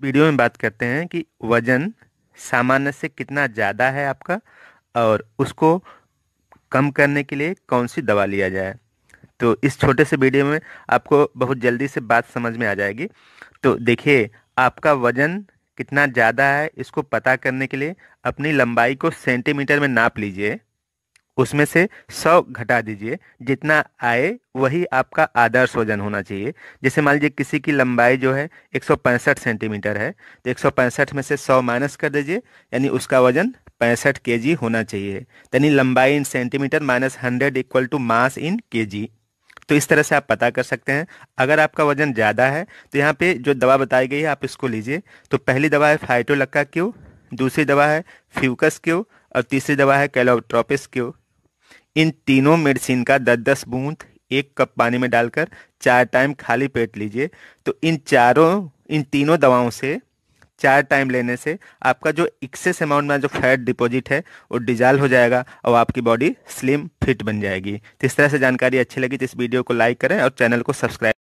video में बात करते हैं कि वज़न सामान्य से कितना ज़्यादा है आपका और उसको कम करने के लिए कौन सी दवा लिया जाए तो इस छोटे से वीडियो में आपको बहुत जल्दी से बात समझ में आ जाएगी तो देखिए आपका वज़न कितना ज़्यादा है इसको पता करने के लिए अपनी लंबाई को सेंटीमीटर में नाप लीजिए उसमें से सौ घटा दीजिए जितना आए वही आपका आदर्श वजन होना चाहिए जैसे मान लीजिए किसी की लंबाई जो है एक सेंटीमीटर है तो एक में से सौ माइनस कर दीजिए यानी उसका वजन पैंसठ के होना चाहिए यानी लंबाई in centimetre minus hundred equal to mass in के तो इस तरह से आप पता कर सकते हैं अगर आपका वजन ज़्यादा है तो यहाँ पे जो दवा बताई गई है आप इसको लीजिए तो पहली दवा है फाइटोलक्का क्यू दूसरी दवा है फ्यूकस क्यू और तीसरी दवा है कैलोट्रोपिस क्यू इन तीनों मेडिसिन का दस दस बूंद एक कप पानी में डालकर चार टाइम खाली पेट लीजिए तो इन चारों इन तीनों दवाओं से चार टाइम लेने से आपका जो एक्सेस अमाउंट में जो फैट डिपॉजिट है वो डिजाल हो जाएगा और आपकी बॉडी स्लिम फिट बन जाएगी तो इस तरह से जानकारी अच्छी लगी तो इस वीडियो को लाइक करें और चैनल को सब्सक्राइब